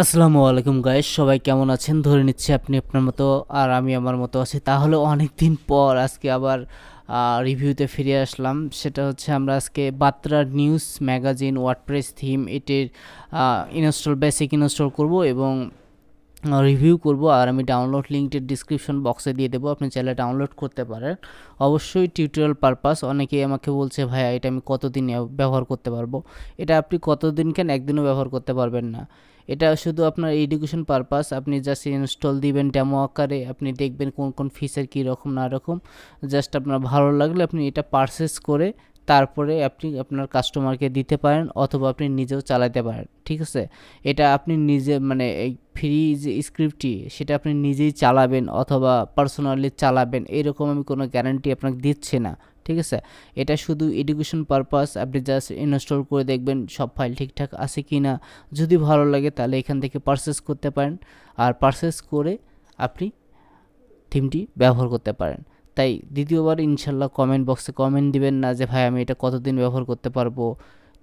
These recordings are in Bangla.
আসসালামু আলাইকুম গাইস সবাই কেমন আছেন ধরে নিচ্ছি আপনি আপনার মতো আর আমি আমার মতো আছি তাহলে অনেক দিন পর আজকে আবার রিভিউতে ফিরে আসলাম সেটা হচ্ছে আমরা আজকে বাত্রা নিউজ ম্যাগাজিন ওয়ার্ডপ্রেস থিম এটির ইনস্টল বেসিক ইনস্টল করব এবং রিভিউ করব আর আমি ডাউনলোড লিঙ্কটির ডিসক্রিপশন বক্সে দিয়ে দেবো আপনি চাইলে ডাউনলোড করতে পারেন অবশ্যই টিউটোরিয়াল পারপাস অনেকেই আমাকে বলছে ভাইয়া এটা আমি কতদিন ব্যবহার করতে পারবো এটা আপনি কতদিন কেন একদিনও ব্যবহার করতে পারবেন না এটা শুধু আপনার এডুকেশন পারপাস আপনি জাস্ট ইনস্টল দিবেন ডেমো আকারে আপনি দেখবেন কোন কোন ফিচার কী রকম না রকম জাস্ট আপনার ভালো লাগলে আপনি এটা পারচেস করে তারপরে আপনি আপনার কাস্টমারকে দিতে পারেন অথবা আপনি নিজেও চালাতে পারেন ঠিক আছে এটা আপনি নিজে মানে এই ফ্রি যে স্ক্রিপ্টটি সেটা আপনি নিজেই চালাবেন অথবা পার্সোনালি চালাবেন এরকম আমি কোনো গ্যারান্টি আপনাকে দিচ্ছি না ঠিক আছে এটা শুধু এডুকেশন পারপাস আপনি জাস্ট ইনস্টল করে দেখবেন সব ফাইল ঠিকঠাক আছে কি না যদি ভালো লাগে তাহলে এখান থেকে পারচেস করতে পারেন আর পারচেস করে আপনি থিমটি ব্যবহার করতে পারেন তাই দ্বিতীয়বার ইনশাল্লাহ কমেন্ট বক্সে কমেন্ট দিবেন না যে ভাই আমি এটা কতদিন ব্যবহার করতে পারবো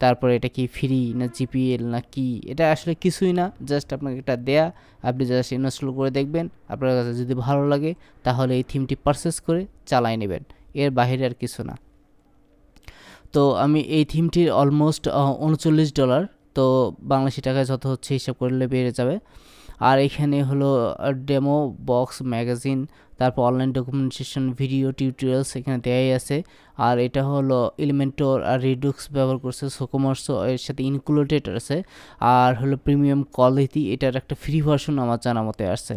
তারপরে এটা কি ফ্রি না জিপিএল না কি এটা আসলে কিছুই না জাস্ট আপনাকে এটা দেয়া আপনি জাস্ট ইনস্টল করে দেখবেন আপনার কাছে যদি ভালো লাগে তাহলে এই থিমটি পারচেস করে চালাই নেবেন এর বাহিরে আর কিছু না তো আমি এই থিমটির অলমোস্ট উনচল্লিশ ডলার তো বাংলাদেশি টাকায় যত হচ্ছে হিসাব করলে বেড়ে যাবে আর এখানে হলো ডেমো বক্স ম্যাগাজিন তারপর অনলাইন ডকুমেন্টেশন ভিডিও টিউটোরিয়ালস এখানে দেয়াই আছে আর এটা হলো এলিমেন্টর আর রিডুক্স ব্যবহার করছে সোকোমার্স এর সাথে ইনক্লুডেড আছে আর হলো প্রিমিয়াম কোয়ালিটি এটার একটা ফ্রি ভার্সন আমার জানা মতে আসছে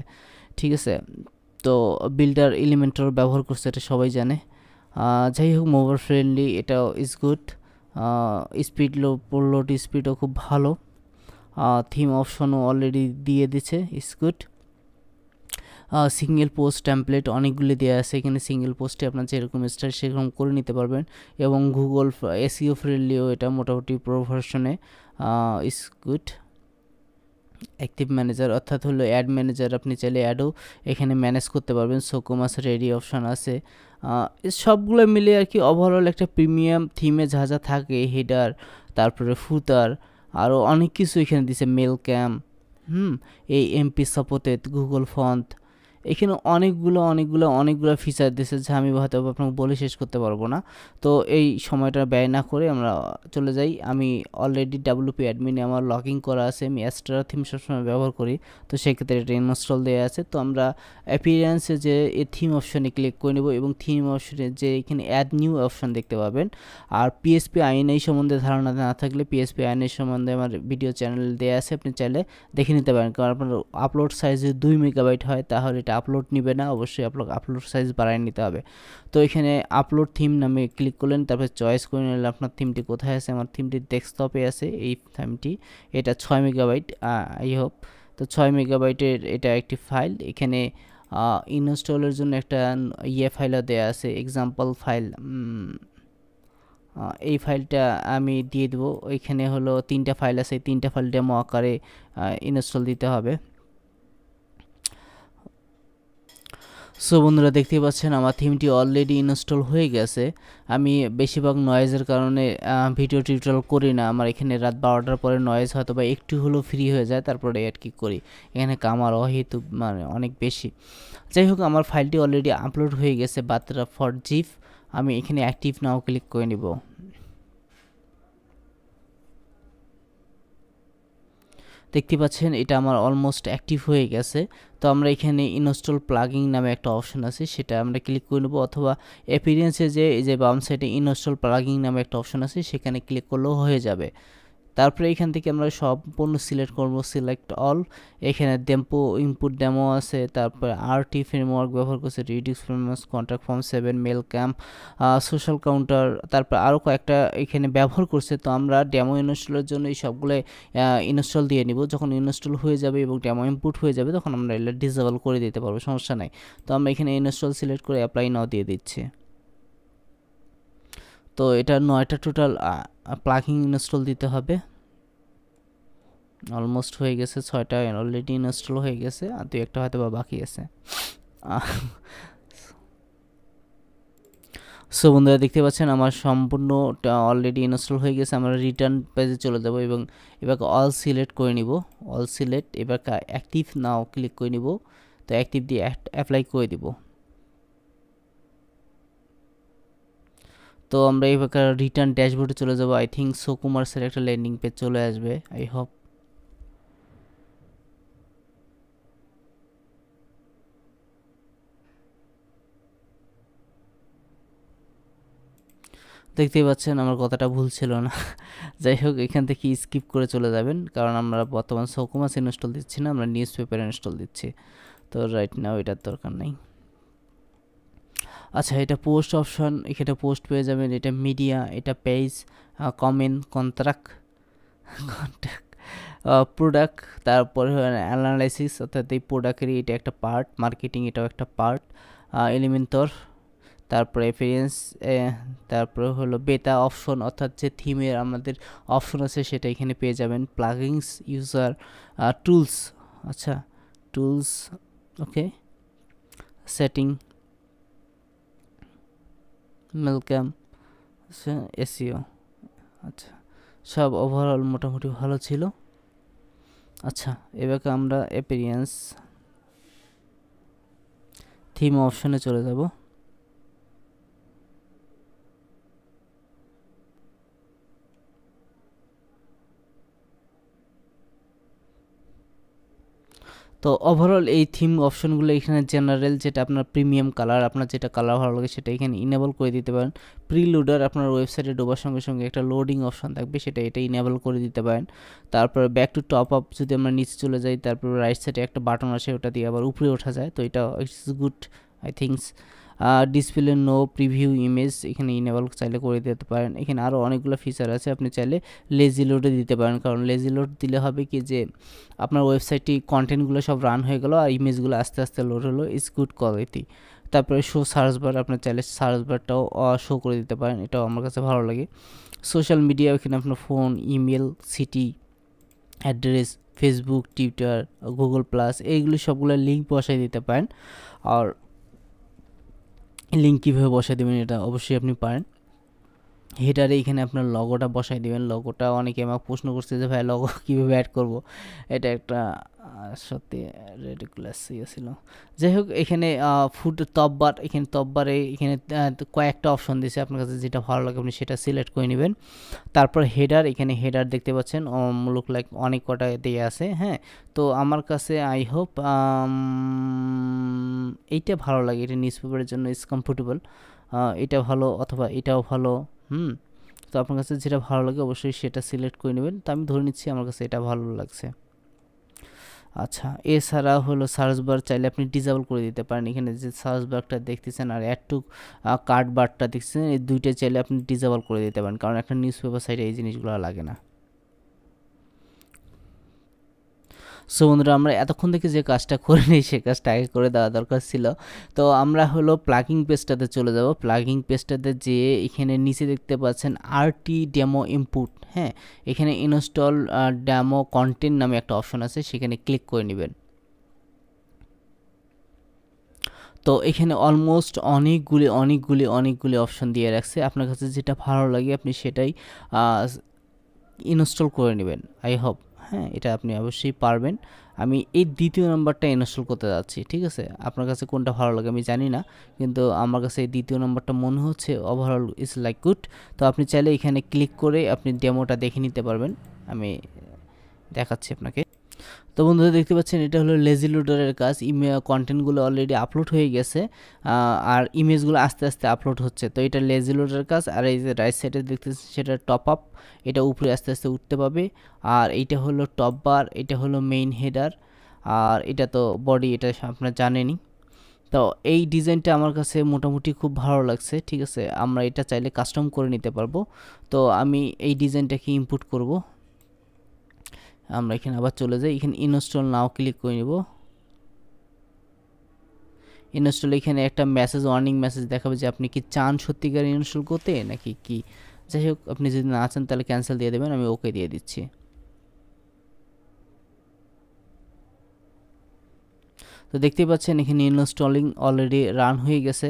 ঠিক আছে তো বিল্ডার এলিমেন্টর ব্যবহার করছে এটা সবাই জানে যাই হোক মোবাইল ফ্রেন্ডলি এটাও ইজ গুড স্পিড লো পোলোড স্পিডও খুব ভালো থিম অপশনও অলরেডি দিয়ে দিচ্ছে is good single post template অনেকগুলি দেওয়া আছে এখানে সিঙ্গেল পোস্টে আপনার যেরকম স্টাইল সেরকম করে নিতে পারবেন এবং গুগল এসিও ফ্রেন্ডলিও এটা মোটামুটি প্রভার্সনে ইজ গুড অ্যাক্টিভ ম্যানেজার অর্থাৎ হলো অ্যাড ম্যানেজার আপনি চাইলে অ্যাডও এখানে ম্যানেজ করতে পারবেন সোকোমাস রেডি অপশান আছে সবগুলো মিলে আর কি ওভারঅল একটা প্রিমিয়াম থিমে যা যা থাকে হেডার তারপরে ফুটার আরও অনেক কিছু এখানে দিছে মেল ক্যাম্প হুম এই এমপি সাপোর্টেড গুগল ফন্ট এখানে অনেকগুলো অনেকগুলো অনেকগুলো ফিচার দিয়েছে যা আমি হয়তো আপনাকে বলে শেষ করতে পারবো না তো এই সময়টা ব্যয় না করে আমরা চলে যাই আমি অলরেডি পি অ্যাডমিনে আমার লগিং করা আছে আমি অ্যাস্ট্রা থিম সবসময় ব্যবহার করি তো সেক্ষেত্রে এটা ইনস্টল দেওয়া আছে তো আমরা অ্যাপিয়ারেন্সে যে এই থিম অপশনে ক্লিক করে নেব এবং থিম অপশনে যে এখানে অ্যাড নিউ অপশন দেখতে পাবেন আর পিএসপি আইএনআই সম্বন্ধে ধারণা না থাকলে পিএসপি আইএনআই সম্বন্ধে আমার ভিডিও চ্যানেল দেওয়া আছে আপনি চাইলে দেখে নিতে পারেন কারণ আপনার আপলোড সাইজ যদি দুই মেগাবাইট হয় তাহলে এটা এটা আপলোড নিবে না অবশ্যই আপলোড আপলোড সাইজ বাড়ায় নিতে হবে তো এখানে আপলোড থিম নামে ক্লিক করলেন তারপর চয়েস করে নিলেন আপনার থিমটি কোথায় আছে আমার থিমটি ডেস্কটপে আছে এই থিমটি এটা ছয় মেগাবাইট আই হোপ তো ছয় মেগাবাইটের এটা একটি ফাইল এখানে ইনস্টলের জন্য একটা ইয়ে ফাইলও দেওয়া আছে এক্সাম্পল ফাইল এই ফাইলটা আমি দিয়ে দেবো এখানে হলো তিনটা ফাইল আছে তিনটা ফাইল ডেমো আকারে ইনস্টল দিতে হবে সো বন্ধুরা দেখতে পাচ্ছেন আমার থিমটি অলরেডি ইনস্টল হয়ে গেছে আমি বেশিরভাগ নয়েজের কারণে ভিডিও টিউটোরিয়াল করি না আমার এখানে রাত বারোটার পরে নয়েজ হয়তো বা একটু হলেও ফ্রি হয়ে যায় তারপরে আর কি করি এখানে কামার অহেতু মানে অনেক বেশি যাই হোক আমার ফাইলটি অলরেডি আপলোড হয়ে গেছে বার্তা ফর জিপ আমি এখানে অ্যাক্টিভ নাও ক্লিক করে নিব দেখতে পাচ্ছেন এটা আমার অলমোস্ট অ্যাক্টিভ হয়ে গেছে তো আমরা এখানে ইনস্টল প্লাগিং নামে একটা অপশন আছে সেটা আমরা ক্লিক করে নেবো অথবা অ্যাপিরিয়েন্সে যে এই যে বাম সাইডে ইনস্টল প্লাগিং নামে একটা অপশন আছে সেখানে ক্লিক করলেও হয়ে যাবে তারপরে এখান থেকে আমরা সম্পূর্ণ সিলেক্ট করব সিলেক্ট অল এখানে ডেম্পো ইনপুট ডেমো আছে তারপরে আরটি ফ্রেমওয়ার্ক ব্যবহার করছে Redux framework contact form seven MailChimp social counter তারপর আরও কয়েকটা এখানে ব্যবহার করছে তো আমরা ডেমো ইনস্টলের জন্য এই সবগুলো ইনস্টল দিয়ে নিব যখন ইনস্টল হয়ে যাবে এবং ডেমো ইনপুট হয়ে যাবে তখন আমরা এটা ডিসেবল করে দিতে পারবো সমস্যা নাই তো আমরা এখানে ইনস্টল সিলেক্ট করে অ্যাপ্লাই নাও দিয়ে দিচ্ছি তো এটা নয়টা টোটাল প্লাগিং ইনস্টল দিতে হবে অলমোস্ট হয়ে গেছে ছয়টা অলরেডি ইনস্টল হয়ে গেছে আর দুই একটা হয়তো বা বাকি আছে সো বন্ধুরা দেখতে পাচ্ছেন আমার সম্পূর্ণটা অলরেডি ইনস্টল হয়ে গেছে আমরা রিটার্ন পেজে চলে যাব এবং এবার অল সিলেক্ট করে নিব অল সিলেক্ট এবার অ্যাক্টিভ নাও ক্লিক করে নিব তো অ্যাক্টিভ দিয়ে অ্যাপ্লাই করে দিব তো আমরা এই প্রকার রিটার্ন ড্যাশবোর্ডে চলে যাবো আই থিঙ্ক সো কমার্সের একটা ল্যান্ডিং পেজ চলে আসবে আই হোপ দেখতেই পাচ্ছেন আমার কথাটা ভুল ছিল না যাই হোক এখান থেকে স্কিপ করে চলে যাবেন কারণ আমরা বর্তমান সকমাস ইনস্টল দিচ্ছি না আমরা নিউজ পেপার ইনস্টল দিচ্ছি তো রাইট নাও এটার দরকার নেই আচ্ছা এটা পোস্ট অপশন এখানে পোস্ট পেয়ে যাবেন এটা মিডিয়া এটা page comment contract contract product তারপরে অ্যানালাইসিস অর্থাৎ এই প্রোডাক্টেরই এটা একটা পার্ট মার্কেটিং এটাও একটা পার্ট এলিমেন্টর তারপরে এফিরিয়েন্স তারপরে হলো বেতা অপশন অর্থাৎ যে থিমের আমাদের অপশন আছে সেটা এখানে পেয়ে যাবেন প্লাগিংস ইউজার টুলস আচ্ছা টুলস ওকে সেটিং মেলক্যাম এসিও আচ্ছা সব ওভারঅল মোটামুটি ভালো ছিল আচ্ছা এবারে আমরা অ্যাপিরিয়েন্স থিম অপশনে চলে যাব তো ওভারঅল এই থিম অপশনগুলো এখানে জেনারেল যেটা আপনার প্রিমিয়াম কালার আপনার যেটা কালার ভালো লাগে সেটা এখানে ইনেবল করে দিতে পারেন প্রিলোডার আপনার ওয়েবসাইটে ডোবার সঙ্গে সঙ্গে একটা লোডিং অপশন থাকবে সেটা এটা ইনেবল করে দিতে পারেন তারপরে ব্যাক টু টপ আপ যদি আমরা নিচে চলে যাই তারপর রাইট সাইডে একটা বাটন আসে ওটা দিয়ে আবার উপরে ওঠা যায় তো এটা it's good I thinks display no preview image এখানে ইনেবল চাইলে করে দিতে পারেন এখানে আরও অনেকগুলো ফিচার আছে আপনি চাইলে লেজি লোডে দিতে পারেন কারণ লেজি লোড দিলে হবে কি যে আপনার ওয়েবসাইটটি কন্টেন্টগুলো সব রান হয়ে গেল আর ইমেজগুলো আস্তে আস্তে লোড হলো ইজ গুড কোয়ালিটি তারপরে শো সার্চ বার আপনার চাইলে সার্চ বারটাও শো করে দিতে পারেন এটাও আমার কাছে ভালো লাগে সোশ্যাল মিডিয়া এখানে আপনার phone email city address Facebook Twitter Google plus এইগুলো সবগুলো লিঙ্ক বসাই দিতে পারেন আর লিঙ্ক কীভাবে বসাই দেবেন এটা অবশ্যই আপনি পারেন হেটারে এখানে আপনার লগোটা বসাই দেবেন লগোটা অনেকে আমাকে প্রশ্ন করছে যে ভাই লগো কীভাবে অ্যাড করবো এটা একটা সত্যি রেডিকুলাস ইয়ে ছিল যাই হোক এখানে ফুড তববার এখানে তববারে এখানে কয়েকটা অপশন দিয়েছে আপনার কাছে যেটা ভালো লাগে আপনি সেটা সিলেক্ট করে নেবেন তারপর হেডার এখানে হেডার দেখতে পাচ্ছেন লুক লাইক অনেক কটা দিয়ে আছে হ্যাঁ তো আমার কাছে আই হোপ এইটা ভালো লাগে এটা নিউজ পেপারের জন্য ইজ কমফোর্টেবল এটা ভালো অথবা এটাও ভালো হুম তো আপনার কাছে যেটা ভালো লাগে অবশ্যই সেটা সিলেক্ট করে নেবেন তো আমি ধরে নিচ্ছি আমার কাছে এটা ভালো লাগছে আচ্ছা এছাড়া হলো সার্চ বার চাইলে আপনি ডিজেবল করে দিতে পারেন এখানে যে সার্চ বারটা দেখতেছেন আর অ্যাড টু কার্ড বারটা দেখতেছেন এই দুইটা চাইলে আপনি ডিজেবল করে দিতে পারেন কারণ একটা নিউজ পেপার সাইটে এই জিনিসগুলো লাগে না সো বন্ধুরা আমরা এতক্ষণ থেকে যে কাজটা করে নিই সে কাজটা আগে করে দেওয়া দরকার ছিল তো আমরা হলো প্লাগিং পেজটাতে চলে যাব প্লাগিং পেজটাতে যে এখানে নিচে দেখতে পাচ্ছেন আরটি ডেমো ইনপুট হ্যাঁ এখানে ইনস্টল ডেমো কন্টেন্ট নামে একটা অপশন আছে সেখানে ক্লিক করে নেবেন তো এখানে অলমোস্ট অনেকগুলি অনেকগুলি অনেকগুলি অপশন দিয়ে রাখছে আপনার কাছে যেটা ভালো লাগে আপনি সেটাই ইনস্টল করে নেবেন আই হোপ হ্যাঁ এটা আপনি অবশ্যই পারবেন আমি এই দ্বিতীয় নাম্বারটা ইনস্টল করতে যাচ্ছি ঠিক আছে আপনার কাছে কোনটা ভালো লাগে আমি জানি না কিন্তু আমার কাছে এই দ্বিতীয় নাম্বারটা মনে হচ্ছে ওভারঅল ইজ লাইক গুড তো আপনি চাইলে এখানে ক্লিক করে আপনি ডেমোটা দেখে নিতে পারবেন আমি দেখাচ্ছি আপনাকে তো বন্ধুরা দেখতে পাচ্ছেন এটা হলো লেজি লোডারের কাজ ইমে কন্টেন্টগুলো অলরেডি আপলোড হয়ে গেছে আর ইমেজগুলো আস্তে আস্তে আপলোড হচ্ছে তো এটা লেজি লোডারের কাজ আর এই যে রাইট সাইডে দেখতেছেন সেটা টপ আপ এটা উপরে আস্তে আস্তে উঠতে পাবে আর এইটা হলো টপ বার এটা হলো মেইন হেডার আর এটা তো বডি এটা আপনারা জানেনই তো এই ডিজাইনটা আমার কাছে মোটামুটি খুব ভালো লাগছে ঠিক আছে আমরা এটা চাইলে কাস্টম করে নিতে পারবো তো আমি এই ডিজাইনটাকে ইম্পোর্ট করব আমরা এখানে আবার চলে যাই এখানে ইনস্টল নাও ক্লিক করে নেব ইনস্টল এখানে একটা মেসেজ ওয়ার্নিং মেসেজ দেখাবে যে আপনি কি চান সত্যিকার ইনস্টল করতে নাকি কি যাই হোক আপনি যদি না চান তাহলে ক্যান্সেল দিয়ে দেবেন আমি ওকে দিয়ে দিচ্ছি তো দেখতেই পাচ্ছেন এখানে ইনস্টলিং অলরেডি রান হয়ে গেছে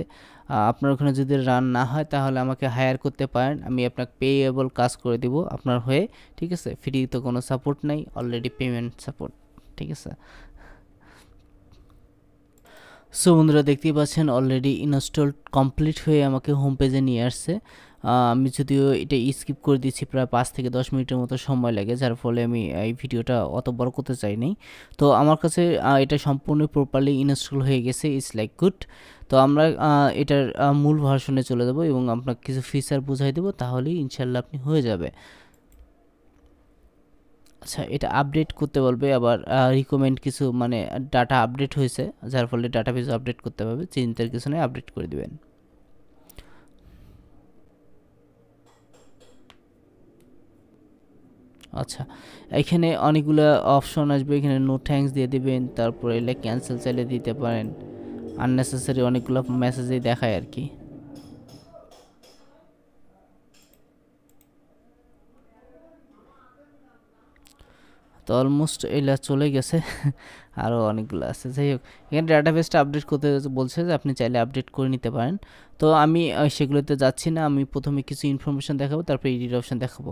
আপনার ওখানে যদি রান না হয় তাহলে আমাকে হায়ার করতে পারেন আমি আপনাকে পেয়েবল কাজ করে দিব আপনার হয়ে ঠিক আছে ফ্রি তো কোনো সাপোর্ট নাই অলরেডি পেমেন্ট সাপোর্ট ঠিক আছে সো বন্ধুরা দেখতেই পাচ্ছেন অলরেডি ইনস্টল কমপ্লিট হয়ে আমাকে হোম পেজে নিয়ে আসছে আমি যদিও এটা স্কিপ করে দিচ্ছি প্রায় পাঁচ থেকে দশ মিনিটের মতো সময় লাগে যার ফলে আমি এই ভিডিওটা অত বড় করতে চাই নাই তো আমার কাছে এটা সম্পূর্ণ প্রপারলি ইনস্টল হয়ে গেছে ইটস লাইক গুড তো আমরা এটার মূল ভার্সনে চলে যাব এবং আপনাকে কিছু ফিচার বুঝাই দেবো তাহলেই ইনশাল্লাহ আপনি হয়ে যাবে আচ্ছা এটা আপডেট করতে বলবে আবার রিকমেন্ড কিছু মানে ডাটা আপডেট হয়েছে যার ফলে ডাটাবেস আপডেট করতে পারবে চিন্তার কিছু নয় আপডেট করে দিবেন আচ্ছা এখানে অনেকগুলো অপশন আসবে এখানে নো থ্যাঙ্কস দিয়ে দেবেন তারপরে এলে ক্যান্সেল চাইলে দিতে পারেন আননেসেসারি অনেকগুলো মেসেজেই দেখায় আর কি তো অলমোস্ট এটা চলে গেছে আরও অনেকগুলো আছে যাই হোক এখানে ডাটাবেসটা আপডেট করতে বলছে যে আপনি চাইলে আপডেট করে নিতে পারেন তো আমি সেগুলোতে যাচ্ছি না আমি প্রথমে কিছু ইনফরমেশান দেখাবো তারপরে এডিট অপশান দেখাবো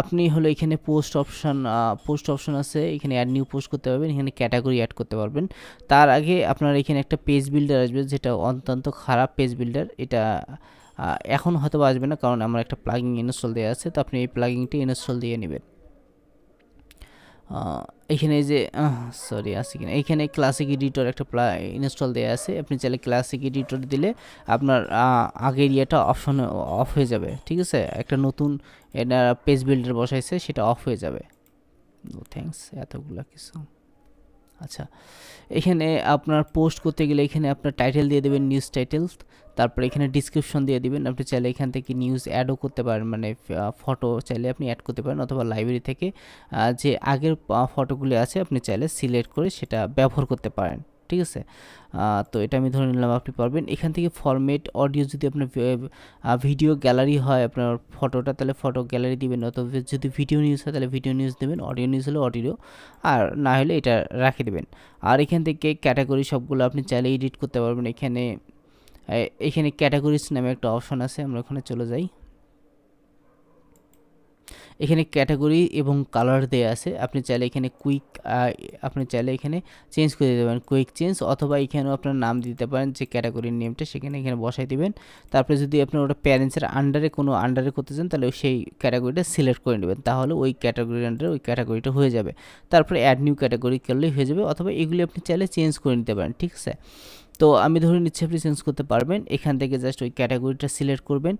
আপনি হলো এখানে পোস্ট অপশান পোস্ট অপশান আছে এখানে অ্যাড নিউ পোস্ট করতে পারবেন এখানে ক্যাটাগরি অ্যাড করতে পারবেন তার আগে আপনার এখানে একটা পেজ বিল্ডার আসবে যেটা অত্যন্ত খারাপ পেজ বিল্ডার এটা এখন হয়তো আসবে না কারণ আমার একটা প্লাগিং ইনস্টল দেওয়া আছে তো আপনি এই প্লাগিংটি ইনস্টল দিয়ে নেবেন এখানে যে সরি আছে কিনা এখানে ক্লাসিক এডিটর একটা প্লা ইনস্টল দেওয়া আছে আপনি চাইলে ক্লাসিক এডিটর দিলে আপনার আগের ইয়েটা অপশন অফ হয়ে যাবে ঠিক আছে একটা নতুন এটা পেজ বিল্ডার বসাইছে সেটা অফ হয়ে যাবে থ্যাংকস এতগুলো কিছু আচ্ছা এখানে আপনার পোস্ট করতে গেলে এখানে আপনার টাইটেল দিয়ে দেবেন নিউজ টাইটেলস তারপরে এখানে ডিসক্রিপশন দিয়ে দেবেন আপনি চাইলে এখান থেকে নিউজ অ্যাডও করতে পারেন মানে ফটো চাইলে আপনি অ্যাড করতে পারেন অথবা লাইব্রেরি থেকে যে আগের ফটোগুলি আছে আপনি চাইলে সিলেক্ট করে সেটা ব্যবহার করতে পারেন ঠিক আছে তো এটা আমি ধরে নিলাম আপনি পারবেন এখান থেকে ফরম্যাট অডিও যদি আপনার ভিডিও গ্যালারি হয় আপনার ফটোটা তাহলে ফটো গ্যালারি দিবেন অথবা যদি ভিডিও নিউজ হয় তাহলে ভিডিও নিউজ দেবেন অডিও নিউজ হলে অডিও আর না হলে এটা রাখে দেবেন আর এখান থেকে ক্যাটাগরি সবগুলো আপনি চাইলে এডিট করতে পারবেন এখানে এখানে ক্যাটাগরিস নামে একটা অপশন আছে আমরা ওখানে চলে যাই এখানে ক্যাটাগরি এবং কালার দেওয়া আছে আপনি চাইলে এখানে কুইক আপনি চাইলে এখানে চেঞ্জ করে দিতে পারেন কুইক চেঞ্জ অথবা এখানেও আপনার নাম দিতে পারেন যে ক্যাটাগরির নেমটা সেখানে এখানে বসাই দিবেন তারপরে যদি আপনার ওটা প্যারেন্টসের আন্ডারে কোনো আন্ডারে করতে চান তাহলে সেই ক্যাটাগরিটা সিলেক্ট করে নেবেন তাহলে ওই ক্যাটাগরির আন্ডারে ওই ক্যাটাগরিটা হয়ে যাবে তারপরে অ্যাড নিউ ক্যাটাগরি করলেই হয়ে যাবে অথবা এগুলি আপনি চাইলে চেঞ্জ করে নিতে পারেন ঠিক আছে তো আমি ধরে নিচ্ছি আপনি চেঞ্জ করতে পারবেন এখান থেকে জাস্ট ওই ক্যাটাগরিটা সিলেক্ট করবেন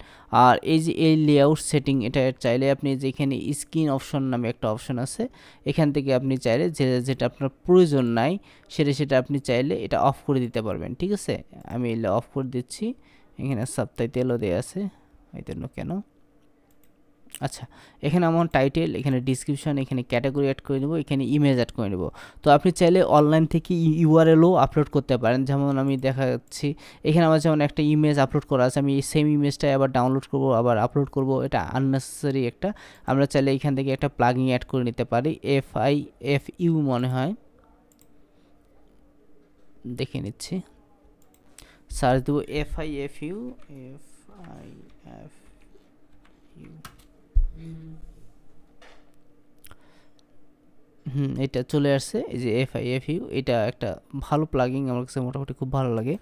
আর এই যে এই লেআউট সেটিং এটা চাইলে আপনি যে এখানে স্ক্রিন অপশন নামে একটা অপশন আছে এখান থেকে আপনি চাইলে যে যেটা আপনার প্রয়োজন নাই সেটা সেটা আপনি চাইলে এটা অফ করে দিতে পারবেন ঠিক আছে আমি অফ করে দিচ্ছি এখানে সাপ্তাহিত তেলও দেওয়া আছে এই জন্য কেন আচ্ছা এখানে আমার টাইটেল এখানে ডিসক্রিপশন এখানে ক্যাটাগরি অ্যাড করে দেবো এখানে ইমেজ অ্যাড করে নেবো তো আপনি চাইলে অনলাইন থেকে ইউআরএলও আপলোড করতে পারেন যেমন আমি দেখা যাচ্ছি এখানে আমার যেমন একটা ইমেজ আপলোড করা আছে আমি সেম ইমেজটাই আবার ডাউনলোড করব আবার আপলোড করব এটা আননেসেসারি একটা আমরা চাইলে এখান থেকে একটা প্লাগিং অ্যাড করে নিতে পারি এফ আই এফ ইউ মনে হয় দেখে নিচ্ছি সার্চ দেবো F I F U F I F হুম এটা চলে আসছে এই যে এফ আই এফ ইউ এটা একটা ভালো প্লাগিং আমার কাছে মোটামুটি খুব ভালো লাগে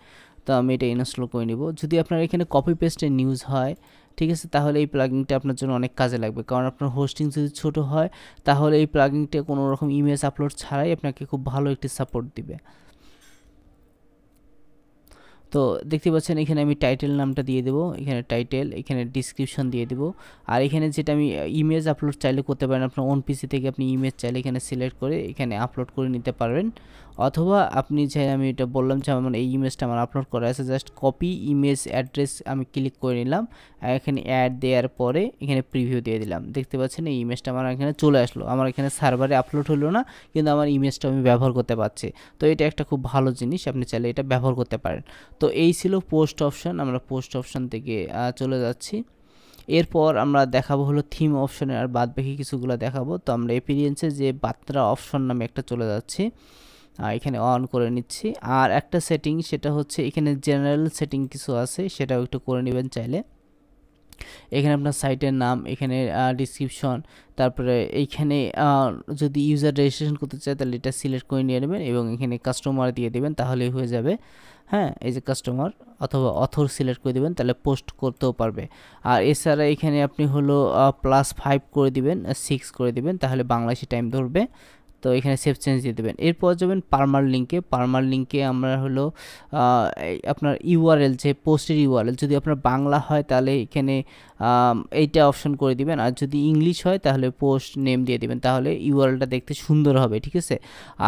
তো আমি এটা ইনস্টল করে নিব যদি আপনার এখানে কপি পেস্টের নিউজ হয় ঠিক আছে তাহলে এই প্লাগিংটা আপনার জন্য অনেক কাজে লাগবে কারণ আপনার হোস্টিং যদি ছোট হয় তাহলে এই প্লাগিংটা কোনো রকম ইমেজ আপলোড ছাড়াই আপনাকে খুব ভালো একটি সাপোর্ট দিবে তো দেখতে পাচ্ছেন এখানে আমি টাইটেল নামটা দিয়ে দেবো এখানে টাইটেল এখানে ডিসক্রিপশন দিয়ে দেবো আর এখানে যেটা আমি ইমেজ আপলোড চাইলে করতে পারেন আপনার ওন পিসি থেকে আপনি ইমেজ চাইলে এখানে সিলেক্ট করে এখানে আপলোড করে নিতে পারবেন অথবা আপনি চাই আমি এটা বললাম যে আমার এই ইমেজটা আমার আপলোড করা আছে জাস্ট কপি ইমেজ অ্যাড্রেস আমি ক্লিক করে নিলাম আর এখানে অ্যাড দেওয়ার পরে এখানে প্রিভিউ দিয়ে দিলাম দেখতে পাচ্ছেন এই ইমেজটা আমার এখানে চলে আসলো আমার এখানে সার্ভারে আপলোড হলো না কিন্তু আমার ইমেজটা আমি ব্যবহার করতে পারছি তো এটা একটা খুব ভালো জিনিস আপনি চাইলে এটা ব্যবহার করতে পারেন তো এই ছিল পোস্ট অপশান আমরা পোস্ট অপশান থেকে চলে যাচ্ছি এরপর আমরা দেখাবো হলো থিম অপশানে আর বাদ বাকি কিছুগুলো দেখাবো তো আমরা এপিরিয়েন্সে যে বাত্রা অপশন নামে একটা চলে যাচ্ছি এখানে অন করে নিচ্ছি আর একটা সেটিং সেটা হচ্ছে এখানে জেনারেল সেটিং কিছু আছে সেটাও একটু করে নেবেন চাইলে এখানে আপনার সাইটের নাম এখানে ডিসক্রিপশন তারপরে এইখানে যদি ইউজার রেজিস্ট্রেশন করতে চায় তাহলে এটা সিলেক্ট করে নিয়ে নেবেন এবং এখানে কাস্টমার দিয়ে দেবেন তাহলেই হয়ে যাবে হ্যাঁ এই যে কাস্টমার অথবা অথর সিলেক্ট করে দেবেন তাহলে পোস্ট করতেও পারবে আর এছাড়া এখানে আপনি হলো প্লাস ফাইভ করে দিবেন সিক্স করে দিবেন তাহলে বাংলাদেশি টাইম ধরবে তো এখানে সেভ চেঞ্জ দিয়ে দেবেন এরপর যাবেন পারমার লিঙ্কে পারমার লিঙ্কে আমরা হলো আপনার ইউআরএল যে পোস্টের ইউআরএল যদি আপনার বাংলা হয় তাহলে এখানে এইটা অপশন করে দিবেন আর যদি ইংলিশ হয় তাহলে পোস্ট নেম দিয়ে দিবেন তাহলে ইউআরএলটা দেখতে সুন্দর হবে ঠিক আছে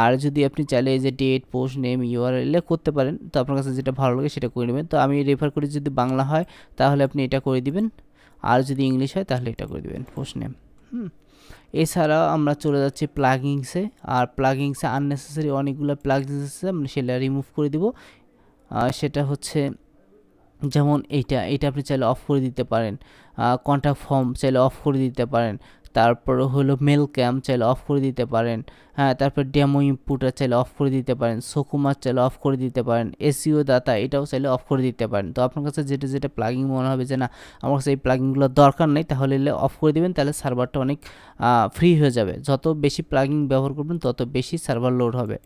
আর যদি আপনি চাইলে যে ডেট পোস্ট নেম ইউআরএলে করতে পারেন তো আপনার কাছে যেটা ভালো লাগে সেটা করে নেবেন তো আমি রেফার করি যদি বাংলা হয় তাহলে আপনি এটা করে দিবেন আর যদি ইংলিশ হয় তাহলে এটা করে দিবেন পোস্ট নেম হুম এছাড়া আমরা চলে যাচ্ছি প্লাগিংসে আর প্লাগিংসে আননেসেসারি অনেকগুলো প্লাগিংস আছে আমরা সেটা রিমুভ করে দিব সেটা হচ্ছে যেমন এইটা এটা আপনি চাইলে অফ করে দিতে পারেন কন্ট্যাক্ট ফর্ম চাইলে অফ করে দিতে পারেন তারপর হলো মেল ক্যাম চাইলে অফ করে দিতে পারেন হ্যাঁ তারপর ডেমো ইনপুটার চাইলে অফ করে দিতে পারেন সোকুমার চাইলে অফ করে দিতে পারেন এসিও দাতা এটাও চাইলে অফ করে দিতে পারেন তো আপনার কাছে যেটা যেটা প্লাগিং মনে হবে যে না আমার কাছে এই প্লাগিংগুলো দরকার নেই তাহলে অফ করে দেবেন তাহলে সার্ভারটা অনেক ফ্রি হয়ে যাবে যত বেশি প্লাগিং ব্যবহার করবেন তত বেশি সার্ভার লোড হবে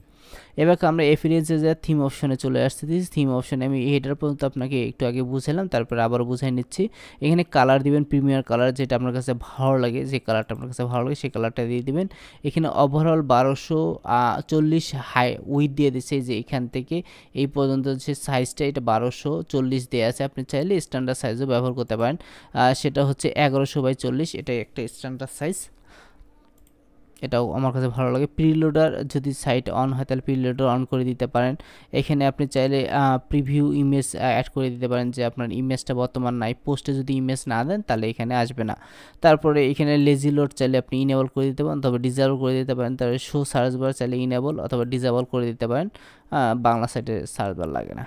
এবার আমরা এফিরিয়েন্সে যে থিম অপশনে চলে আসছে দিস থিম অপশনে আমি হেডার পর্যন্ত আপনাকে একটু আগে বুঝাইলাম তারপর আবার বুঝাই নিচ্ছি এখানে কালার দিবেন প্রিমিয়ার কালার যেটা আপনার কাছে ভালো লাগে যে কালারটা আপনার কাছে ভালো লাগে সেই কালারটা দিয়ে দিবেন এখানে ওভারঅল বারোশো চল্লিশ হাই উইথ দিয়ে দিচ্ছে যে এখান থেকে এই পর্যন্ত যে সাইজটা এটা বারোশো চল্লিশ দেওয়া আছে আপনি চাইলে স্ট্যান্ডার্ড সাইজও ব্যবহার করতে পারেন সেটা হচ্ছে এগারোশো বাই চল্লিশ এটাই একটা স্ট্যান্ডার্ড সাইজ এটাও আমার কাছে ভালো লাগে প্রিলোডার যদি সাইট অন হয় তাহলে প্রিলোডার অন করে দিতে পারেন এখানে আপনি চাইলে প্রিভিউ ইমেজ অ্যাড করে দিতে পারেন যে আপনার ইমেজটা বর্তমান নাই পোস্টে যদি ইমেজ না দেন তাহলে এখানে আসবে না তারপরে এখানে লেজি লোড চাইলে আপনি ইনেবল করে দিতে পারেন তবে ডিজেবল করে দিতে পারেন তারপরে শো সার্চ বার চাইলে ইনেবল অথবা ডিজেবল করে দিতে পারেন বাংলা সাইটে সার্চ বার লাগে না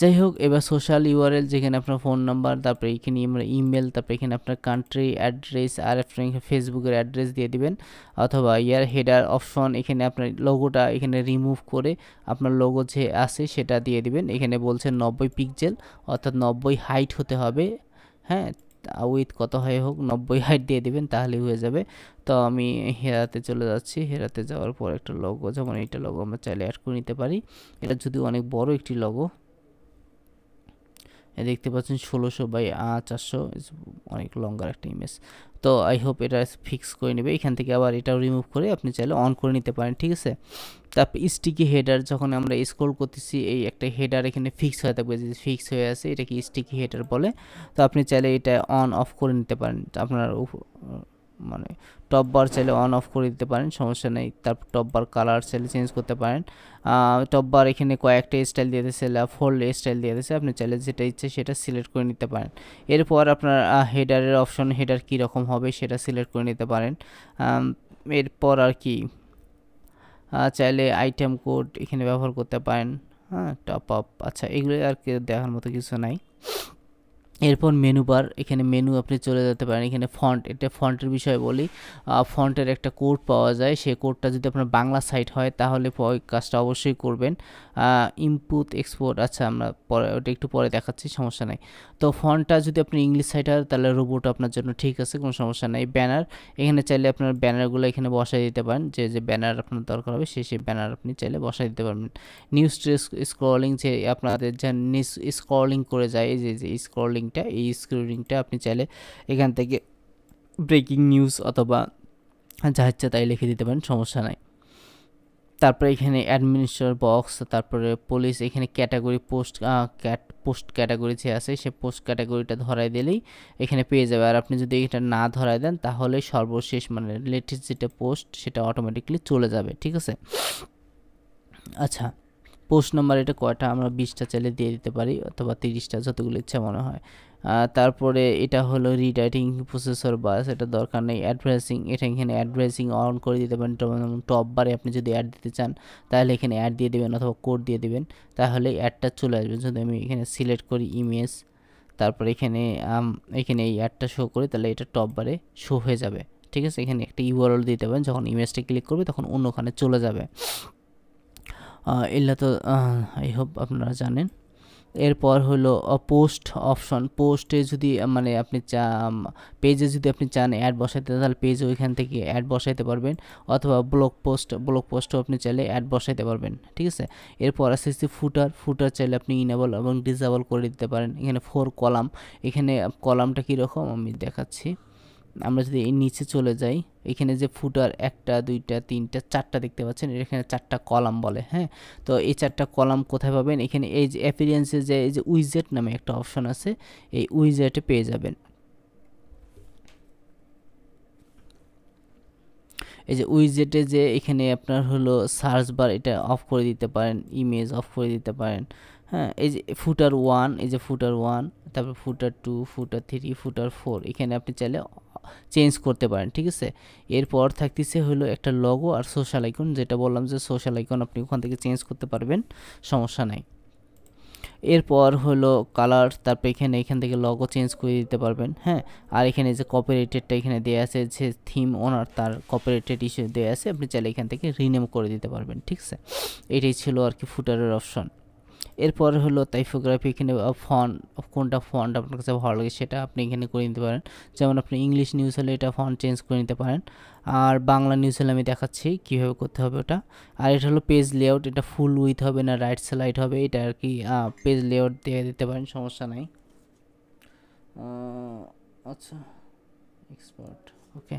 যাই হোক এবার সোশ্যাল ইউআরএল যেখানে আপনার ফোন নাম্বার তারপরে এখানে আমরা ইমেল তারপরে এখানে আপনার কান্ট্রি অ্যাড্রেস আর ফেসবুকের অ্যাড্রেস দিয়ে দিবেন অথবা ইয়ার হেডার অপশন এখানে আপনার লোগোটা এখানে রিমুভ করে আপনার লোগো যে আছে সেটা দিয়ে দিবেন এখানে বলছে নব্বই পিকজেল অর্থাৎ নব্বই হাইট হতে হবে হ্যাঁ উইথ কত হয় হোক নব্বই হাইট দিয়ে দেবেন তাহলে হয়ে যাবে তো আমি হেরাতে চলে যাচ্ছি হেরাতে যাওয়ার পর একটা লগো যেমন এইটা লগো আমরা চাইলে অ্যাড করে নিতে পারি এটা যদি অনেক বড় একটি লগো দেখতে পাচ্ছেন ষোলোশো বাই চারশো অনেক লঙ্গার একটা ইমেজ তো আই হোপ এটা ফিক্স করে নেবে এখান থেকে আবার এটাও রিমুভ করে আপনি চাইলে অন করে নিতে পারেন ঠিক আছে তারপর স্টিকি হেডার যখন আমরা স্ক্রোল করতেছি এই একটা হেডার এখানে ফিক্স হয়ে থাকবে যে ফিক্স হয়ে আছে এটাকে স্টিকি হেডার বলে তো আপনি চাইলে এটা অন অফ করে নিতে পারেন আপনার মানে টপ বার চাইলে অন অফ করে দিতে পারেন সমস্যা নেই তারপর টপ বার কালার চাইলে চেঞ্জ করতে পারেন টপ বার এখানে কয়েকটা স্টাইল দিয়ে দিয়েছে ফোল্ড স্টাইল দিয়ে দিয়েছে আপনি চাইলে যেটা ইচ্ছে সেটা সিলেক্ট করে নিতে পারেন এরপর আপনার হেডারের অপশন হেডার কীরকম হবে সেটা সিলেক্ট করে নিতে পারেন এরপর আর কি চাইলে আইটেম কোড এখানে ব্যবহার করতে পারেন হ্যাঁ টপ আপ আচ্ছা এগুলো আর কি দেখার মতো কিছু নাই এরপর মেনু বার এখানে মেনু আপনি চলে যেতে পারেন এখানে ফন্ট এটা ফন্টের বিষয়ে বলি ফন্টের একটা কোড পাওয়া যায় সেই কোডটা যদি আপনার বাংলা সাইট হয় তাহলে কাজটা অবশ্যই করবেন ইনপুট এক্সপোর্ট আচ্ছা আমরা পরে ওটা একটু পরে দেখাচ্ছি সমস্যা নাই তো ফন্টটা যদি আপনি ইংলিশ সাইট হয় তাহলে রোবট আপনার জন্য ঠিক আছে কোনো সমস্যা নাই ব্যানার এখানে চাইলে আপনার ব্যানারগুলো এখানে বসাই দিতে পারেন যে যে ব্যানার আপনার দরকার হবে সেই সেই ব্যানার আপনি চাইলে বসাই দিতে পারবেন নিউজ স্ক্রলিং যে আপনাদের যে নিউজ স্ক্রলিং করে যায় যে স্ক্রলিং রিংটা এই রিংটা আপনি চাইলে এখান থেকে ব্রেকিং নিউজ অথবা যা ইচ্ছা তাই লিখে দিতে পারেন সমস্যা নাই তারপরে এখানে অ্যাডমিনিস্ট্রেটর বক্স তারপরে পুলিশ এখানে category post cat post category যে আছে সে পোস্ট ক্যাটাগরিটা ধরাই দিলেই এখানে পেয়ে যাবে আর আপনি যদি এটা না ধরাই দেন তাহলে সর্বশেষ মানে লেটেস্ট যেটা পোস্ট সেটা অটোমেটিকলি চলে যাবে ঠিক আছে আচ্ছা পোস্ট নাম্বার এটা কয়টা আমরা বিশটা চাইলে দিয়ে দিতে পারি অথবা তিরিশটা যতগুলো ইচ্ছা মনে হয় তারপরে এটা হলো রিডাইটিং প্রসেসর বাস এটা দরকার নেই অ্যাডভার্টাইজিং এটা এখানে অ্যাডভার্টাইজিং অন করে দিতে পারেন টপ বারে আপনি যদি অ্যাড দিতে চান তাহলে এখানে অ্যাড দিয়ে দেবেন অথবা কোড দিয়ে দেবেন তাহলে অ্যাডটা চলে আসবে যদি আমি এখানে সিলেক্ট করি ইমেজ তারপর এখানে এখানে এই অ্যাডটা শো করে তাহলে এটা টপ বারে শো হয়ে যাবে ঠিক আছে এখানে একটা ইউআরএল দিতে পারেন যখন ইমেজটা ক্লিক করবে তখন অন্যখানে চলে যাবে এগুলো তো আই হোপ আপনারা জানেন এরপর হলো পোস্ট অপশন পোস্টে যদি মানে আপনি চা পেজে যদি আপনি চান অ্যাড বসাইতে তাহলে পেজে ওইখান থেকে অ্যাড বসাইতে পারবেন অথবা ব্লগ পোস্ট ব্লগ পোস্টও আপনি চাইলে অ্যাড বসাইতে পারবেন ঠিক আছে এরপর আসছে ফুটার ফুটার চাইলে আপনি ইনেবল এবং ডিসেবল করে দিতে পারেন এখানে ফোর কলাম এখানে কলামটা কীরকম আমি দেখাচ্ছি আমরা যদি এই নিচে চলে যাই এখানে যে ফুটার একটা দুইটা তিনটা চারটা দেখতে পাচ্ছেন এখানে চারটা কলাম বলে হ্যাঁ তো এই চারটা কলাম কোথায় পাবেন এখানে এই যে অ্যাপিরিয়েন্সে যে এই যে উইজেট নামে একটা অপশন আছে এই উইজেটে পেয়ে যাবেন এই যে উইজেটে যে এখানে আপনার হলো সার্চ বার এটা অফ করে দিতে পারেন ইমেজ অফ করে দিতে পারেন হ্যাঁ এই যে ফুটার ওয়ান এই যে ফুটার ওয়ান তারপর footer two footer three footer four এখানে আপনি চাইলে চেঞ্জ করতে পারেন ঠিক আছে এরপর থাকতেছে হলো একটা লগো আর সোশ্যাল আইকন যেটা বললাম যে সোশ্যাল আইকন আপনি ওখান থেকে চেঞ্জ করতে পারবেন সমস্যা নাই এরপর হলো কালার তারপর এখানে এখান থেকে লগো চেঞ্জ করে দিতে পারবেন হ্যাঁ আর এখানে যে কপিরাইটেডটা এখানে দেওয়া আছে যে থিম ওনার তার কপিরাইটেড ইস্যু দেওয়া আছে আপনি চাইলে এখান থেকে রিনেম করে দিতে পারবেন ঠিক আছে এটাই ছিল আর কি ফুটারের অপশন এরপর হলো টাইপোগ্রাফি এখানে ফন্ট কোনটা ফন্ট আপনার কাছে ভালো লাগে সেটা আপনি এখানে করে নিতে পারেন যেমন আপনি ইংলিশ নিউজ হলে এটা ফন্ট চেঞ্জ করে নিতে পারেন আর বাংলা নিউজ হলে আমি দেখাচ্ছি কীভাবে করতে হবে ওটা আর এটা হলো পেজ লেআউট এটা ফুল উইথ হবে না রাইট স্লাইড হবে এটা আর কি পেজ লেআউট দিয়ে দিতে পারেন সমস্যা নাই আচ্ছা এক্সপার্ট ওকে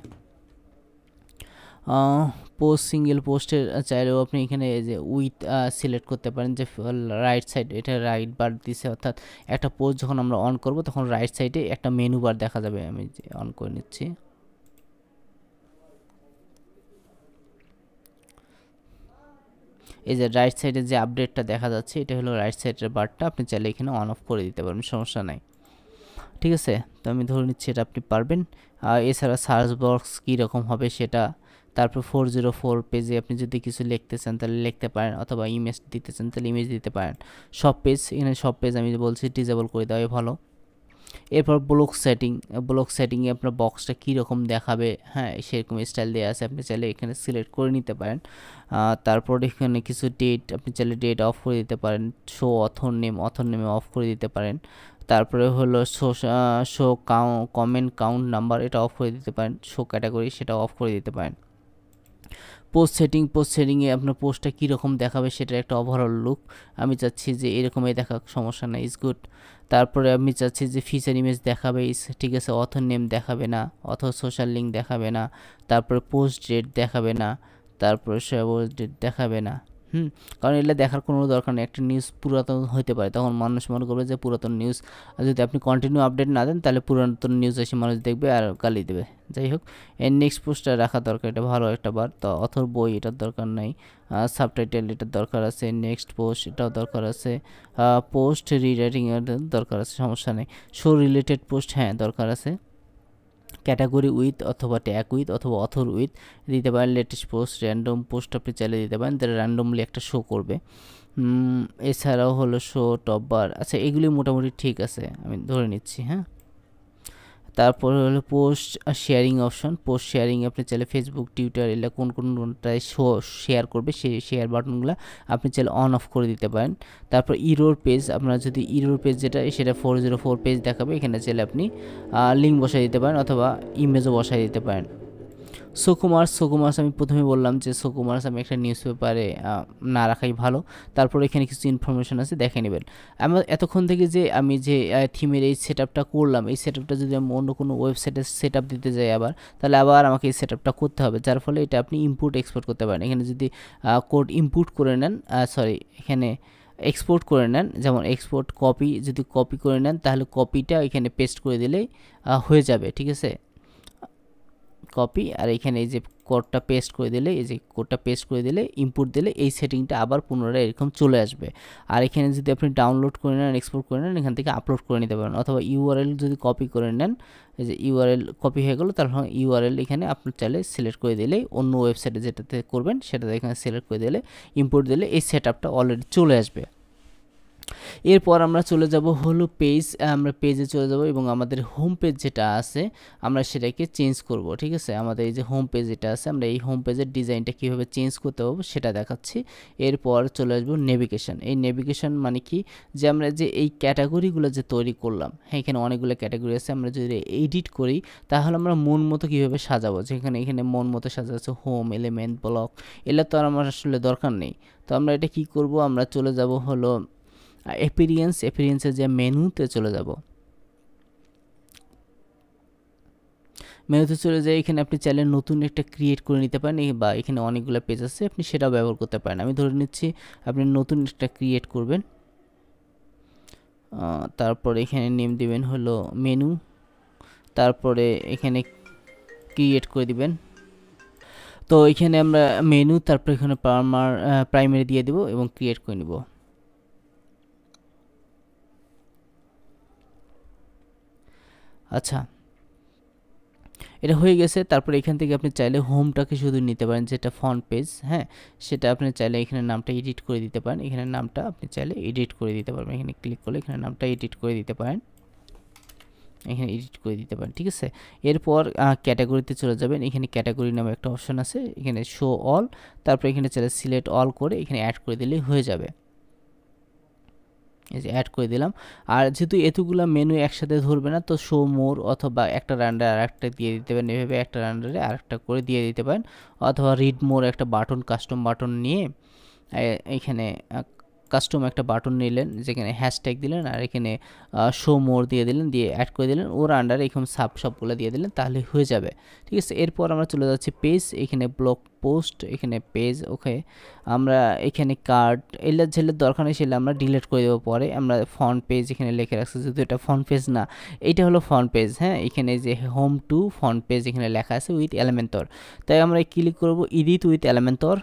পোস্ট সিঙ্গেল পোস্টের চাইলেও আপনি এখানে যে উইথ সিলেক্ট করতে পারেন যে রাইট সাইড এটা রাইট বার দিছে অর্থাৎ একটা পোস্ট যখন আমরা অন করব তখন রাইট সাইডে একটা মেনু বার দেখা যাবে আমি অন করে নিচ্ছি এই যে রাইট সাইডে যে আপডেটটা দেখা যাচ্ছে এটা হলো রাইট সাইডের বারটা আপনি চাইলে এখানে অন অফ করে দিতে পারবেন সমস্যা নাই ঠিক আছে তো আমি ধরে নিচ্ছি এটা আপনি পারবেন আর এছাড়া সার্চ বক্স কীরকম হবে সেটা তারপর ফোর জিরো ফোর পেজে আপনি যদি কিছু লিখতে চান তাহলে লিখতে পারেন অথবা ইমেজ দিতে চান তাহলে ইমেজ দিতে পারেন সব পেজ এখানে সব পেজ আমি বলছি ডিজেবল করে দেওয়াই ভালো এরপর ব্লক সেটিং ব্লক সেটিংয়ে আপনার বক্সটা কীরকম দেখাবে হ্যাঁ সেরকম স্টাইল দেওয়া আছে আপনি চাইলে এখানে সিলেক্ট করে নিতে পারেন তারপর এখানে কিছু ডেট আপনি চাইলে ডেট অফ করে দিতে পারেন শো অথর নেম অথর নেমে অফ করে দিতে পারেন তারপরে হলো শো শো কাউ কমেন্ট কাউন্ট নাম্বার এটা অফ করে দিতে পারেন শো ক্যাটাগরি সেটা অফ করে দিতে পারেন পোস্ট সেটিং পোস্ট সেটিংয়ে আপনার পোস্টটা কীরকম দেখাবে সেটার একটা ওভারঅল লুক আমি চাচ্ছি যে এরকমই দেখাক সমস্যা না ইজ গুড তারপরে আমি চাচ্ছি যে ফিচার ইমেজ দেখাবে ঠিক আছে অথর নেম দেখাবে না অথর সোশ্যাল লিঙ্ক দেখাবে না তারপরে পোস্ট ডেট দেখাবে না তারপরে সব ডেট দেখাবে না হুম কারণ এটা দেখার কোনো দরকার নেই একটা নিউজ পুরাতন হতে পারে তখন মানুষ মনে করবে যে পুরাতন নিউজ যদি আপনি কন্টিনিউ আপডেট না দেন তাহলে পুরাতন নিউজ এসে মানুষ দেখবে আর গালি দেবে যাই হোক এর নেক্সট পোস্টটা রাখা দরকার এটা ভালো একটা বার তো অথর বই এটার দরকার নাই সাবটাইটেল এটার দরকার আছে নেক্সট পোস্ট এটাও দরকার আছে পোস্ট রিরাইটিং দরকার আছে সমস্যা নেই শো রিলেটেড পোস্ট হ্যাঁ দরকার আছে ক্যাটাগরি উইথ অথবা ট্যাগ উইথ অথবা অথর উইথ দিতে পারেন লেটেস্ট পোস্ট র্যান্ডম পোস্ট আপনি চাইলে দিতে পারেন তারা র্যান্ডমলি একটা শো করবে এছাড়াও হলো শো টপ বার আচ্ছা এগুলি মোটামুটি ঠিক আছে আমি ধরে নিচ্ছি হ্যাঁ তারপর হলো post sharing option post sharing আপনি চাইলে ফেসবুক টুইটার এগুলো কোন কোনটায় শো শেয়ার করবে সেই শেয়ার বাটনগুলো আপনি চাইলে অন অফ করে দিতে পারেন তারপর ইরোর পেজ আপনার যদি ইরোর পেজ যেটা সেটা ফোর জিরো ফোর পেজ দেখাবে এখানে চাইলে আপনি লিঙ্ক বসাই দিতে পারেন অথবা ইমেজও বসাই দিতে পারেন সোকুমার্স সোকুমার্স আমি প্রথমে বললাম যে সোকুমার্স আমি একটা নিউজ পেপারে না রাখাই ভালো তারপর এখানে কিছু ইনফরমেশন আছে দেখে নেবেন আমার এতক্ষণ থেকে যে আমি যে থিমের এই সেট করলাম এই সেট যদি আমি অন্য কোনো ওয়েবসাইটে সেট দিতে যাই আবার তাহলে আবার আমাকে এই সেট করতে হবে যার ফলে এটা আপনি ইম্পোর্ট এক্সপোর্ট করতে পারেন এখানে যদি কোড ইম্পোর্ট করে নেন সরি এখানে এক্সপোর্ট করে নেন যেমন এক্সপোর্ট কপি যদি কপি করে নেন তাহলে কপিটা এখানে পেস্ট করে দিলেই হয়ে যাবে ঠিক আছে কপি আর এখানে এই যে কোডটা পেস্ট করে দিলে এই যে কোডটা পেস্ট করে দিলে ইনপুট দিলে এই সেটিংটা আবার পুনরায় এরকম চলে আসবে আর এখানে যদি আপনি ডাউনলোড করে নেন এক্সপোর্ট করে নেন এখান থেকে আপলোড করে নিতে পারেন অথবা ইউআরএল যদি কপি করে নেন এই যে ইউআরএল কপি হয়ে গেলো তাহলে ইউআরএল হ্যাঁ, এখানে আপনার চাইলে সিলেক্ট করে দিলে অন্য ওয়েবসাইটে যেটাতে করবেন সেটাতে এখানে সিলেক্ট করে দিলে ইম্পোর্ট দিলে এই সেট অলরেডি চলে আসবে এরপর আমরা চলে যাব হলো পেজ আমরা পেজে চলে যাব এবং আমাদের হোম পেজ যেটা আছে আমরা সেটাকে চেঞ্জ করব ঠিক আছে আমাদের এই যে হোম পেজ যেটা আছে আমরা এই হোম পেজের ডিজাইনটা কীভাবে চেঞ্জ করতে পারবো সেটা দেখাচ্ছি এরপর চলে আসবো নেভিগেশন এই নেভিগেশন মানে কি যে আমরা যে এই ক্যাটাগরিগুলো যে তৈরি করলাম হ্যাঁ এখানে অনেকগুলো ক্যাটাগরি আছে আমরা যদি এডিট করি তাহলে আমরা মন মতো কীভাবে সাজাবো যেখানে এখানে মন মতো সাজাচ্ছে হোম এলিমেন্ট ব্লক এগুলো তো আর আমার আসলে দরকার নেই তো আমরা এটা কি করব আমরা চলে যাব হলো অ্যাপিরিয়েন্স অ্যাপিরিয়েন্সের যে মেনুতে চলে যাব মেনুতে চলে যাই এখানে আপনি চাইলে নতুন একটা ক্রিয়েট করে নিতে পারেন বা এখানে অনেকগুলো পেজ আছে আপনি সেটাও ব্যবহার করতে পারেন আমি ধরে নিচ্ছি আপনি নতুন একটা ক্রিয়েট করবেন তারপরে এখানে নেম দিবেন হলো মেনু তারপরে এখানে ক্রিয়েট করে দিবেন তো এখানে আমরা মেনু তারপরে এখানে প্রাইমার প্রাইমারি দিয়ে দেবো এবং ক্রিয়েট করে নেবো আচ্ছা এটা হয়ে গেছে তারপর এখান থেকে আপনি চাইলে হোমটাকে শুধু নিতে পারেন যেটা ফ্রন্ট পেজ হ্যাঁ সেটা আপনি চাইলে এখানে নামটা এডিট করে দিতে পারেন এখানে নামটা আপনি চাইলে এডিট করে দিতে পারবেন এখানে ক্লিক করলে এখানে নামটা এডিট করে দিতে পারেন এখানে এডিট করে দিতে পারেন ঠিক আছে এরপর ক্যাটাগরিতে চলে যাবেন এখানে ক্যাটাগরি নামে একটা অপশন আছে এখানে শো অল তারপর এখানে চাইলে সিলেক্ট অল করে এখানে অ্যাড করে দিলেই হয়ে যাবে এই যে অ্যাড করে দিলাম আর যেহেতু এতগুলো মেনু একসাথে ধরবে না তো শো মোর অথবা একটা রান্ডার আরেকটা দিয়ে দিতে পারেন এভাবে একটা রান্ডারে আরেকটা করে দিয়ে দিতে পারেন অথবা রিড মোর একটা বাটন কাস্টম বাটন নিয়ে এখানে কাস্টম একটা বাটন নিলেন যেখানে হ্যাশট্যাগ দিলেন আর এখানে শো মোর দিয়ে দিলেন দিয়ে অ্যাড করে দিলেন ওর আন্ডারে এখন সাব সবগুলো দিয়ে দিলেন তাহলে হয়ে যাবে ঠিক আছে এরপর আমরা চলে যাচ্ছি পেজ এখানে ব্লগ পোস্ট এখানে পেজ ওকে আমরা এখানে কার্ড এলে ঝেলের দরকার নেই সেটা আমরা ডিলিট করে দেবো পরে আমরা ফ্রন্ট পেজ এখানে লেখে রাখছি যদি এটা ফ্রন্ট পেজ না এটা হলো ফ্রন্ট পেজ হ্যাঁ এখানে যে হোম টু ফ্রন্ট পেজ এখানে লেখা আছে উইথ এলিমেন্টর তাই আমরা ক্লিক করব ইডিট উইথ এলিমেন্টর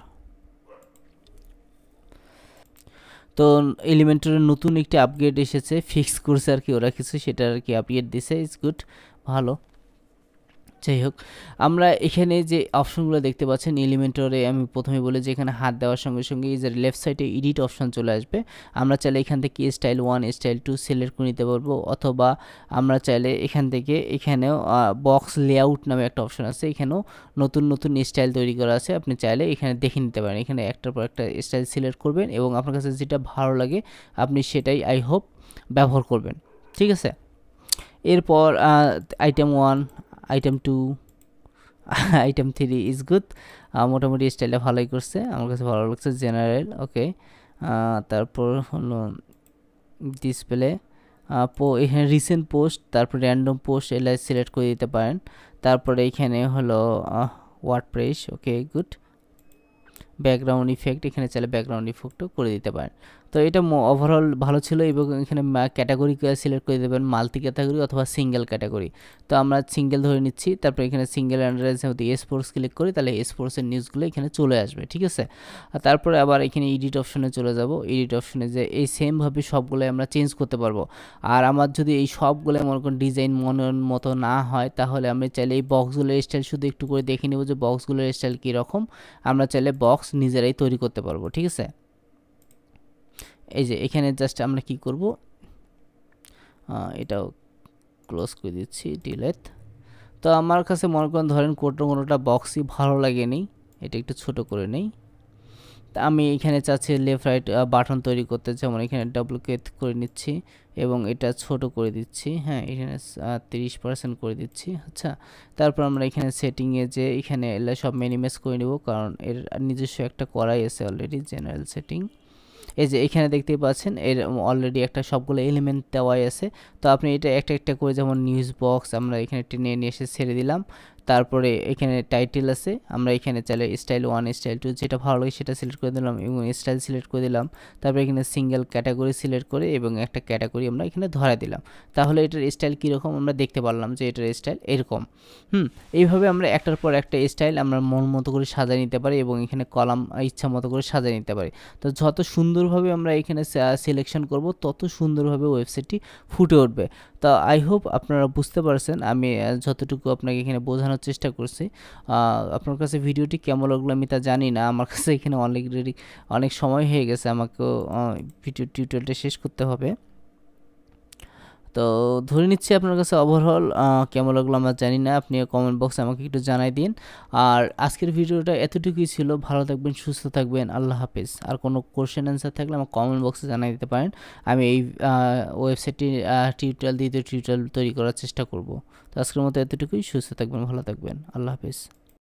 তো এলিমেন্টের নতুন একটি আপগ্রেড এসেছে ফিক্স করছে আর কি ওরা কিছু সেটা আর কি আপগ্রেড দিছে ইজ গুড ভালো যাই হোক আমরা এখানে যে অপশনগুলো দেখতে পাচ্ছেন এলিমেন্টরে আমি প্রথমে বলে যে এখানে হাত দেওয়ার সঙ্গে সঙ্গে এই যে লেফট সাইডে এডিট অপশন চলে আসবে আমরা চাইলে এখান থেকে style one style two select করে নিতে পারবো অথবা আমরা চাইলে এখান থেকে এখানেও বক্স লেআউট নামে একটা অপশন আছে এখানেও নতুন নতুন স্টাইল তৈরি করা আছে আপনি চাইলে এখানে দেখে নিতে পারেন এখানে একটার পর একটা স্টাইল সিলেক্ট করবেন এবং আপনার কাছে যেটা ভালো লাগে আপনি সেটাই আই হোপ ব্যবহার করবেন ঠিক আছে এরপর item one item two item three is good মোটামুটি স্টাইলটা ভালোই করছে আমার কাছে ভালো লাগছে জেনারেল ওকে তারপর হলো ডিসপ্লে পো এখানে রিসেন্ট পোস্ট তারপর র্যান্ডম পোস্ট এলাই সিলেক্ট করে দিতে পারেন তারপরে এখানে হলো WordPress okay good background effect এখানে চাইলে ব্যাকগ্রাউন্ড ইফেক্টও করে দিতে পারেন তো এটা ওভারঅল ভালো ছিল এবং এখানে ক্যাটাগরি সিলেক্ট করে দেবেন মাল্টি ক্যাটাগরি অথবা সিঙ্গেল ক্যাটাগরি তো আমরা সিঙ্গেল ধরে নিচ্ছি তারপর এখানে সিঙ্গেল অ্যান্ডারাইজ হতে স্পোর্টস ক্লিক করি তাহলে স্পোর্টসের নিউজগুলো এখানে চলে আসবে ঠিক আছে আর তারপরে আবার এখানে এডিট অপশনে চলে যাব এডিট অপশনে যে এই সেমভাবে সবগুলো আমরা চেঞ্জ করতে পারবো আর আমার যদি এই সবগুলো মনে করেন ডিজাইন মনের মতো না হয় তাহলে আমি চাইলে এই বক্সগুলোর স্টাইল শুধু একটু করে দেখে নেব যে বক্সগুলোর স্টাইল কীরকম আমরা চাইলে বক্স নিজেরাই তৈরি করতে পারবো ঠিক আছে এই যে এখানে জাস্ট আমরা কি করব এটাও ক্লোজ করে দিচ্ছি ডিলেট তো আমার কাছে মনে করেন ধরেন কোনো কোনোটা বক্সই ভালো লাগেনি এটা একটু ছোট করে নেই তা আমি এখানে চাচ্ছি লেফট রাইট বাটন তৈরি করতে যেমন এখানে ডব্লুকেট করে নিচ্ছি এবং এটা ছোট করে দিচ্ছি হ্যাঁ এখানে তিরিশ পার্সেন্ট করে দিচ্ছি আচ্ছা তারপর আমরা এখানে সেটিংয়ে যে এখানে এলে সব মিনিমাইজ করে নেব কারণ এর নিজস্ব একটা করাই আছে অলরেডি জেনারেল সেটিং এই যে এখানে দেখতে পাচ্ছেন এর অলরেডি একটা সবগুলো এলিমেন্ট দেওয়াই আছে তো আপনি এটা একটা একটা করে যেমন নিউজ বক্স আমরা এখানে টেনে এনে এসে ছেড়ে দিলাম তারপরে এখানে টাইটেল আছে আমরা এখানে চাইলে স্টাইল ওয়ান স্টাইল টু যেটা ভালো লাগে সেটা সিলেক্ট করে দিলাম এবং স্টাইল সিলেক্ট করে দিলাম তারপরে এখানে সিঙ্গেল ক্যাটাগরি সিলেক্ট করে এবং একটা ক্যাটাগরি আমরা এখানে ধরা দিলাম তাহলে এটার স্টাইল কীরকম আমরা দেখতে পারলাম যে এটার স্টাইল এরকম হুম এইভাবে আমরা একটার পর একটা স্টাইল আমরা মন মতো করে সাজা নিতে পারি এবং এখানে কলাম ইচ্ছা মতো করে সাজা নিতে পারি তো যত সুন্দরভাবে আমরা এখানে সিলেকশন করব তত সুন্দরভাবে ওয়েবসাইটটি ফুটে উঠবে তো আই হোপ আপনারা বুঝতে পারছেন আমি যতটুকু আপনাকে এখানে বোঝানোর চেষ্টা করছি আপনার কাছে ভিডিওটি কেমন লাগলো আমি তা জানি না আমার কাছে এখানে অনেক অনেক সময় হয়ে গেছে আমাকেও ভিডিও টিউটোরিয়ালটা শেষ করতে হবে তো ধরে নিচ্ছি আপনার কাছে ওভারঅল কেমন লাগলো আমরা জানি না আপনি কমেন্ট বক্সে আমাকে একটু জানাই দিন আর আজকের ভিডিওটা এতটুকুই ছিল ভালো থাকবেন সুস্থ থাকবেন আল্লাহ হাফেজ আর কোনো কোয়েশ্চেন অ্যান্সার থাকলে আমার কমেন্ট বক্সে জানাই দিতে পারেন আমি এই ওয়েবসাইটটি টিউটোরিয়াল দিয়ে টিউটোরিয়াল তৈরি করার চেষ্টা করব তো আজকের মতো এতটুকুই সুস্থ থাকবেন ভালো থাকবেন আল্লাহ হাফেজ